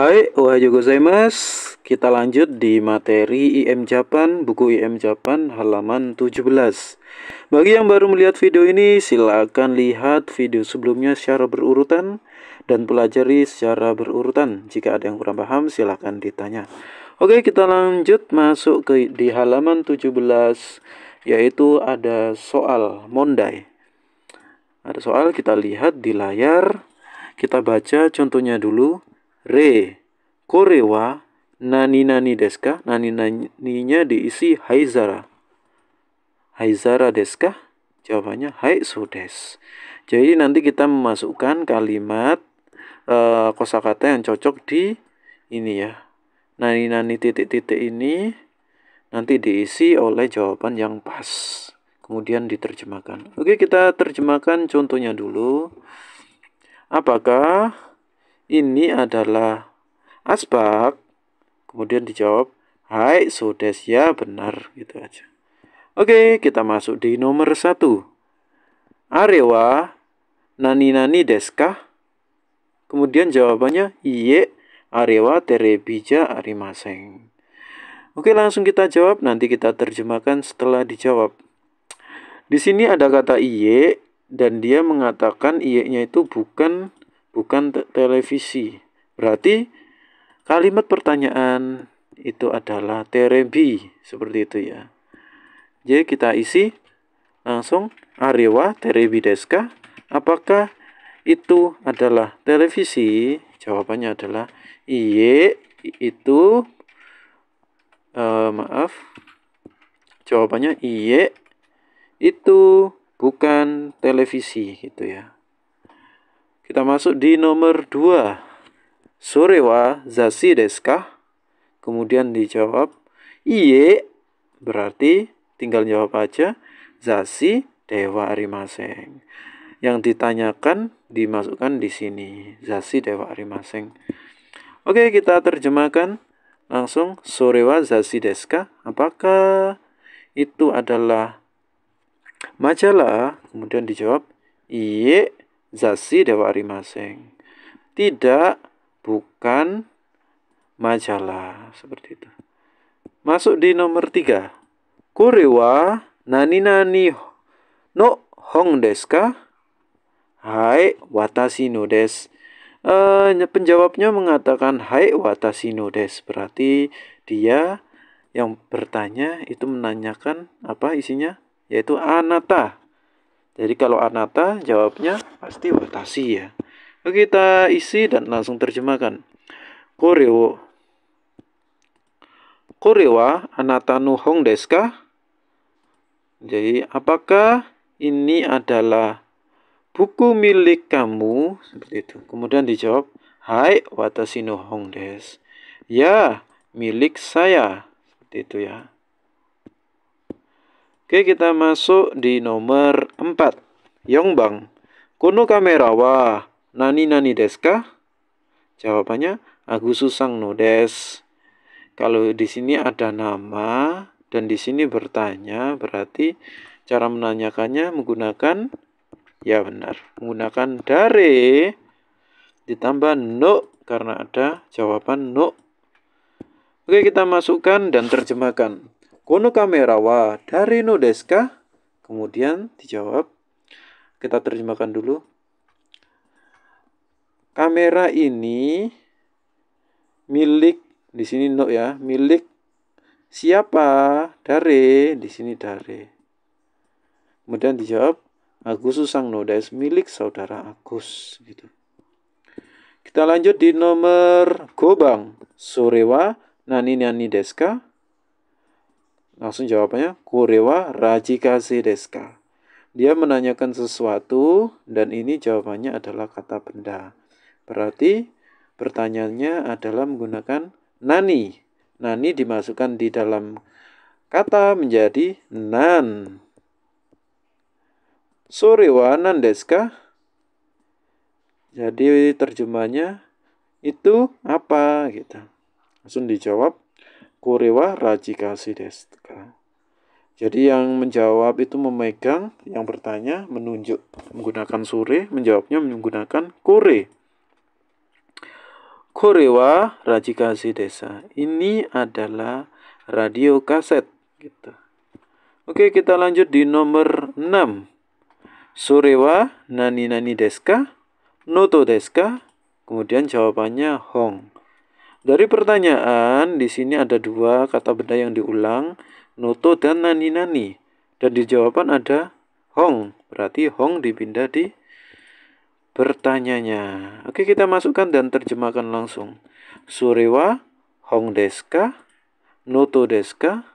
Hai, wahyu gozaimas. Kita lanjut di materi IM Japan, buku IM Japan halaman 17. Bagi yang baru melihat video ini, silakan lihat video sebelumnya secara berurutan dan pelajari secara berurutan. Jika ada yang kurang paham, silakan ditanya. Oke, kita lanjut masuk ke di halaman 17 yaitu ada soal mondai. Ada soal kita lihat di layar. Kita baca contohnya dulu. Re, kore nani nani deska nani Nani naninya diisi haizara. Haizara deska Jawabannya haizu des Jadi nanti kita memasukkan kalimat uh, kosakata yang cocok di ini ya. Nani nani titik-titik ini nanti diisi oleh jawaban yang pas. Kemudian diterjemahkan. Oke, kita terjemahkan contohnya dulu. Apakah ini adalah asbak. Kemudian dijawab, hai ya benar gitu aja. Oke, kita masuk di nomor satu. Arewa nani nani deska. Kemudian jawabannya iye arewa terebija arimaseng. Oke, langsung kita jawab. Nanti kita terjemahkan setelah dijawab. Di sini ada kata iye dan dia mengatakan iye-nya itu bukan bukan te televisi. Berarti kalimat pertanyaan itu adalah terebi, seperti itu ya. Jadi kita isi langsung Arewa terebi deska. Apakah itu adalah televisi? Jawabannya adalah iye itu uh, maaf jawabannya iye itu bukan televisi gitu ya kita masuk di nomor 2. Sorewa zasi deska. Kemudian dijawab, iye berarti tinggal jawab aja zasi dewa arimaseng. Yang ditanyakan dimasukkan di sini zasi dewa arimaseng. Oke, kita terjemahkan langsung sorewa zasi deska. Apakah itu adalah majalah? Kemudian dijawab, iye zasi dewa arimaseng. Tidak, bukan majalah seperti itu. Masuk di nomor tiga. Kurewa nani nani no hong deska. Hai watashi no des. E, penjawabnya mengatakan hai watashi no des. Berarti dia yang bertanya itu menanyakan apa isinya yaitu anata jadi kalau anata jawabnya pasti watashi ya. Oke, kita isi dan langsung terjemahkan. Kore wo anata no hong desu ka? Jadi, apakah ini adalah buku milik kamu? Seperti itu. Kemudian dijawab, "Hai, watashi no hong desu." Ya, milik saya. Seperti itu ya. Oke, kita masuk di nomor 4. Yongbang. Kono kamera wa nani nani deska? Jawabannya Aku Susang no des. Kalau di sini ada nama dan di sini bertanya, berarti cara menanyakannya menggunakan ya benar, menggunakan dari ditambah no karena ada jawaban no. Oke, kita masukkan dan terjemahkan. Kono kamera wa dari no deska? Kemudian dijawab, kita terjemahkan dulu. Kamera ini milik di sini no ya, milik siapa? Dari di sini dari. Kemudian dijawab, Agus Susang Nodes milik saudara Agus gitu. Kita lanjut di nomor Gobang Sorewa Nani Nani Deska Langsung jawabannya, Kurewa Rajikase Deska. Dia menanyakan sesuatu dan ini jawabannya adalah kata benda. Berarti pertanyaannya adalah menggunakan nani. Nani dimasukkan di dalam kata menjadi nan. Sorewa nan deska. Jadi terjemahnya itu apa gitu. Langsung dijawab kurewa rajika deska. Jadi yang menjawab itu memegang, yang bertanya menunjuk menggunakan sure, menjawabnya menggunakan kure. Korewa rajika Desa. Ini adalah radio kaset gitu. Oke, kita lanjut di nomor 6. Surewa Nani Nani Deska, Noto Deska, kemudian jawabannya Hong. Dari pertanyaan, di sini ada dua kata benda yang diulang, noto dan nani-nani. Dan di jawaban ada hong, berarti hong dipindah di pertanyaannya. Oke, kita masukkan dan terjemahkan langsung. Surewa hong deska, noto deska.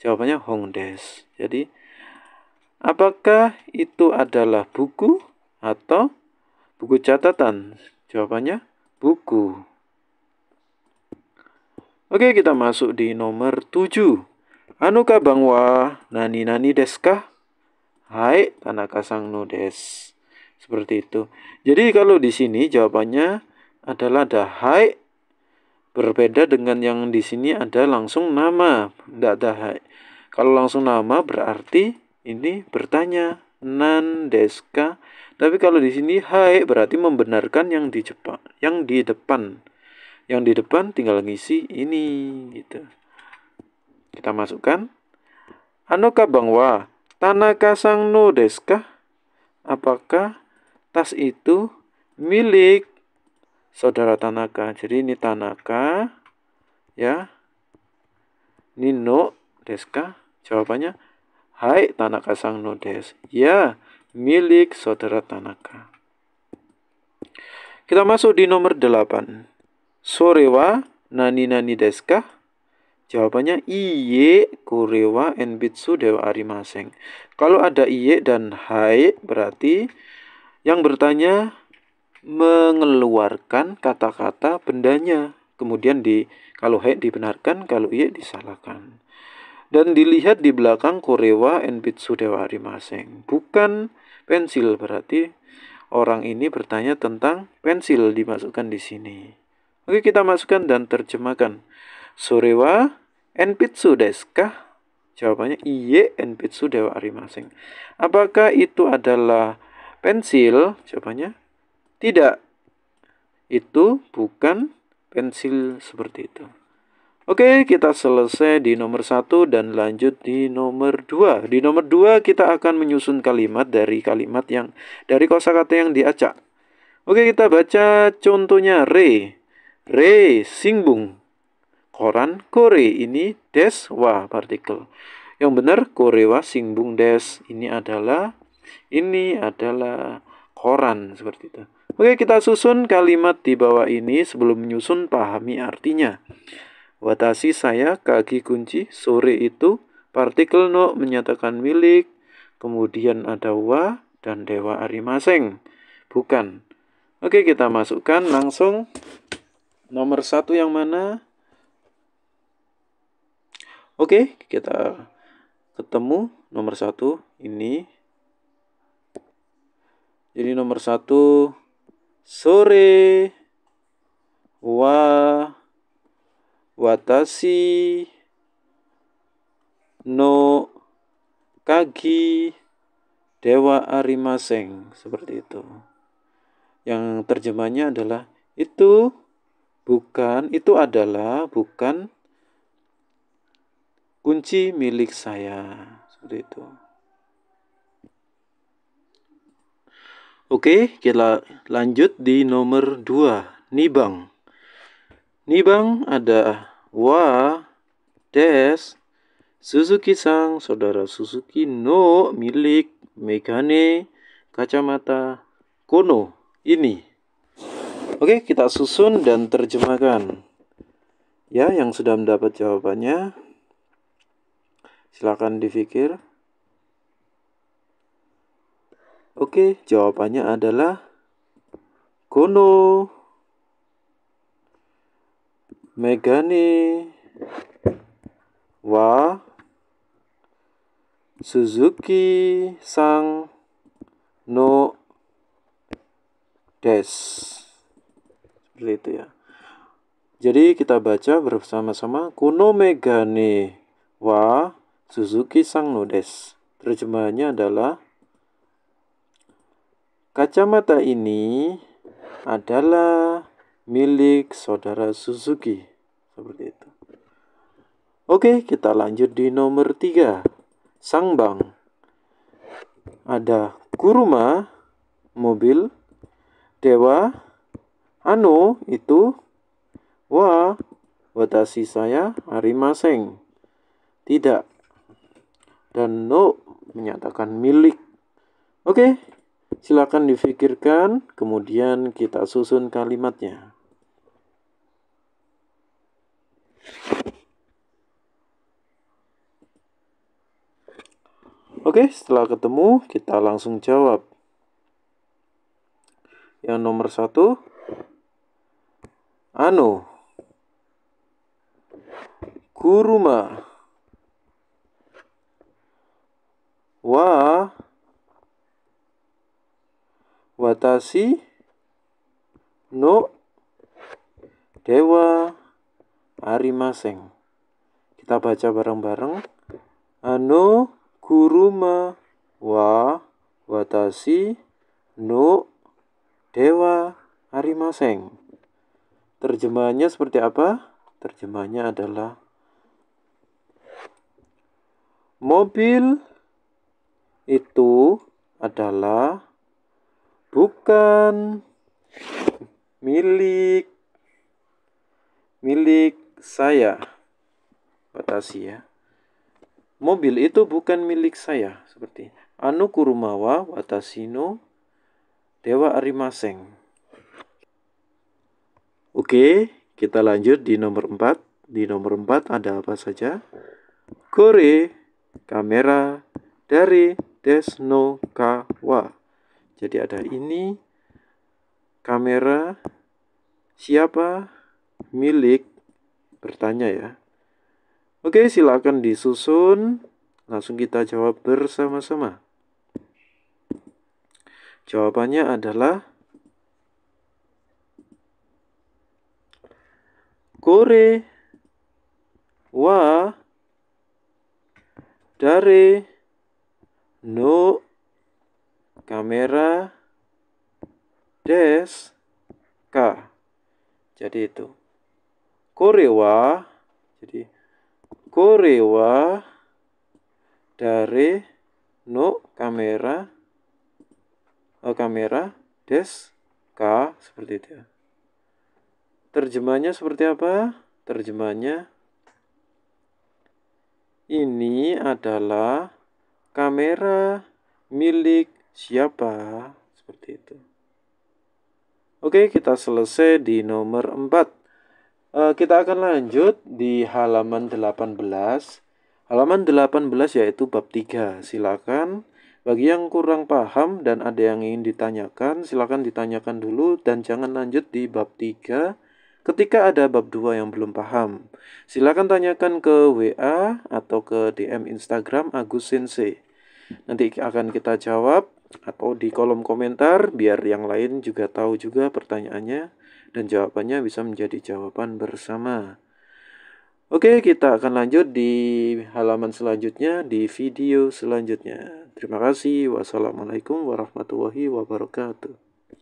Jawabannya hong des. Jadi, apakah itu adalah buku atau buku catatan? Jawabannya buku. Oke, kita masuk di nomor 7. Anuka bangwa nani nani deska? Hai, tanaka sang nudes. Seperti itu. Jadi kalau di sini jawabannya adalah ada hai berbeda dengan yang di sini ada langsung nama, tidak ada hai. Kalau langsung nama berarti ini bertanya nan deska. Tapi kalau di sini hai berarti membenarkan yang di Jepang, yang di depan yang di depan tinggal ngisi ini gitu kita masukkan anoka bangwa tanaka sang no deska apakah tas itu milik saudara Tanaka jadi ini Tanaka ya Nino Deska jawabannya Hai Tanaka sang no des ya milik saudara Tanaka kita masuk di nomor 8 Sorewa nani nani deska Jawabannya iye kurewa enbitsu dewa arimaseng. Kalau ada iye dan hai berarti yang bertanya mengeluarkan kata-kata bendanya. Kemudian di kalau hai dibenarkan, kalau iye disalahkan. Dan dilihat di belakang kurewa enbitsu dewa arimaseng. Bukan pensil berarti orang ini bertanya tentang pensil dimasukkan di sini. Oke, kita masukkan dan terjemahkan. Sorewa enpitsu desu Jawabannya iye enpitsu dewa arimasing. Apakah itu adalah pensil? Jawabannya tidak. Itu bukan pensil seperti itu. Oke, kita selesai di nomor satu dan lanjut di nomor dua. Di nomor dua kita akan menyusun kalimat dari kalimat yang dari kosakata yang diacak. Oke, kita baca contohnya re re singbung. Koran kore ini des wa partikel. Yang benar kore wa singbung des ini adalah ini adalah koran seperti itu. Oke, kita susun kalimat di bawah ini sebelum menyusun pahami artinya. Watasi saya kaki kunci sore itu partikel no menyatakan milik, kemudian ada wa dan dewa arimaseng. Bukan. Oke, kita masukkan langsung nomor satu yang mana? Oke, okay, kita ketemu nomor satu ini. Jadi nomor satu sore wa watashi no kagi dewa arimaseng seperti itu. Yang terjemahnya adalah itu Bukan, itu adalah bukan kunci milik saya. Seperti itu. Oke, kita lanjut di nomor 2, nibang. Nibang ada wa, des, Suzuki sang saudara Suzuki no milik Megane kacamata Kono ini. Oke, kita susun dan terjemahkan. Ya, yang sudah mendapat jawabannya, silakan difikir. Oke, jawabannya adalah Kono, Megane, Wa, Suzuki, Sang, No, Des. Seperti itu ya. Jadi kita baca bersama-sama Kuno Megane wa Suzuki Sang Nodes. Terjemahannya adalah Kacamata ini adalah milik saudara Suzuki. Seperti itu. Oke, kita lanjut di nomor 3. Sangbang. Ada kurma, mobil, dewa, Ano itu? Wa watashi saya arimaseng. Tidak. Dan no menyatakan milik. Oke, silakan difikirkan kemudian kita susun kalimatnya. Oke, setelah ketemu kita langsung jawab. Yang nomor satu, ano Kuruma. wa watashi no dewa Arimaseng. Kita baca bareng-bareng. Ano kuruma wa watashi no dewa Arimaseng. Terjemahannya seperti apa? Terjemahannya adalah mobil itu adalah bukan milik milik saya. Batasi ya. Mobil itu bukan milik saya seperti Anu Kurumawa Watasino Dewa Arimaseng. Oke, kita lanjut di nomor 4. Di nomor 4 ada apa saja? Kore, kamera, dari Desno Kawa. Jadi ada ini, kamera, siapa, milik, bertanya ya. Oke, silakan disusun. Langsung kita jawab bersama-sama. Jawabannya adalah gore wa dare no kamera des ka. Jadi itu. Kore wa jadi kore wa dare no kamera oh, kamera des ka seperti itu. Terjemahnya seperti apa? Terjemahnya ini adalah kamera milik siapa? Seperti itu. Oke, kita selesai di nomor 4. Eh, kita akan lanjut di halaman 18. Halaman 18 yaitu bab 3. Silakan bagi yang kurang paham dan ada yang ingin ditanyakan, silakan ditanyakan dulu dan jangan lanjut di bab 3 Ketika ada bab dua yang belum paham, silakan tanyakan ke WA atau ke DM Instagram Agus Sensei. Nanti akan kita jawab atau di kolom komentar biar yang lain juga tahu juga pertanyaannya dan jawabannya bisa menjadi jawaban bersama. Oke, kita akan lanjut di halaman selanjutnya di video selanjutnya. Terima kasih. Wassalamualaikum warahmatullahi wabarakatuh.